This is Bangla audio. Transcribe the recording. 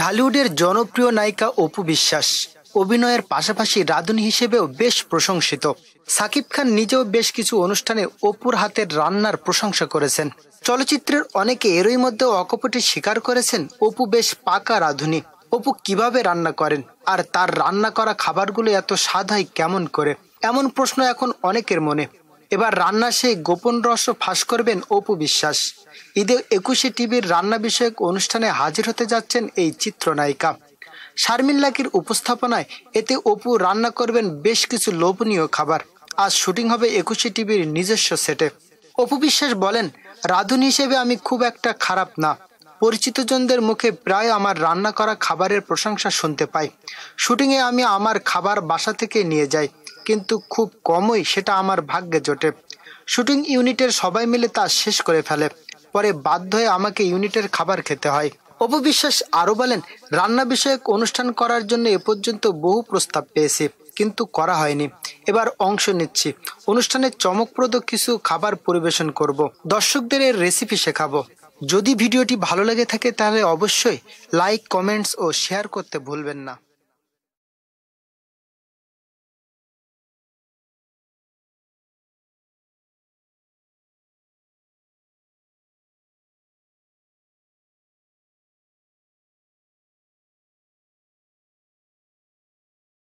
ঢালিউডের জনপ্রিয় নায়িকা অপু বিশ্বাস অভিনয়ের পাশাপাশি রাঁধুনি হিসেবেও বেশ প্রশংসিত সাকিব খান নিজেও বেশ কিছু অনুষ্ঠানে অপুর হাতের রান্নার প্রশংসা করেছেন চলচ্চিত্রের অনেকে এরই মধ্যে অকপটে স্বীকার করেছেন অপু বেশ পাকা রাঁধুনি অপু কিভাবে রান্না করেন আর তার রান্না করা খাবারগুলো এত স্বাদ হয় কেমন করে এমন প্রশ্ন এখন অনেকের মনে এবার রান্না সেই গোপন রহস্য ফাঁস করবেন অপু বিশ্বাস ঈদে একুশে টিভির রান্না বিষয়ক অনুষ্ঠানে হাজির হতে যাচ্ছেন এই চিত্রনায়িকা শারমিন লাকির উপস্থাপনায় এতে অপু রান্না করবেন বেশ কিছু লোভনীয় খাবার আজ শুটিং হবে একুশে টিভির নিজস্ব সেটে অপু বিশ্বাস বলেন রাঁধুনি হিসেবে আমি খুব একটা খারাপ না পরিচিতজনদের মুখে প্রায় আমার রান্না করা খাবারের প্রশংসা শুনতে পাই শুটিংয়ে আমি আমার খাবার বাসা থেকে নিয়ে যাই কিন্তু খুব কমই সেটা আমার ভাগ্যে জোটে শুটিং ইউনিটের সবাই মিলে তা শেষ করে ফেলে পরে বাধ্য হয়ে আমাকে ইউনিটের খাবার খেতে হয় অপু বিশ্বাস আরও বলেন রান্না বিষয়ক অনুষ্ঠান করার জন্য এ পর্যন্ত বহু প্রস্তাব পেয়েছি কিন্তু করা হয়নি এবার অংশ নিচ্ছি অনুষ্ঠানে চমকপ্রদ কিছু খাবার পরিবেশন করব। দর্শকদের এর রেসিপি শেখাবো যদি ভিডিওটি ভালো লেগে থাকে তাহলে অবশ্যই লাইক কমেন্টস ও শেয়ার করতে ভুলবেন না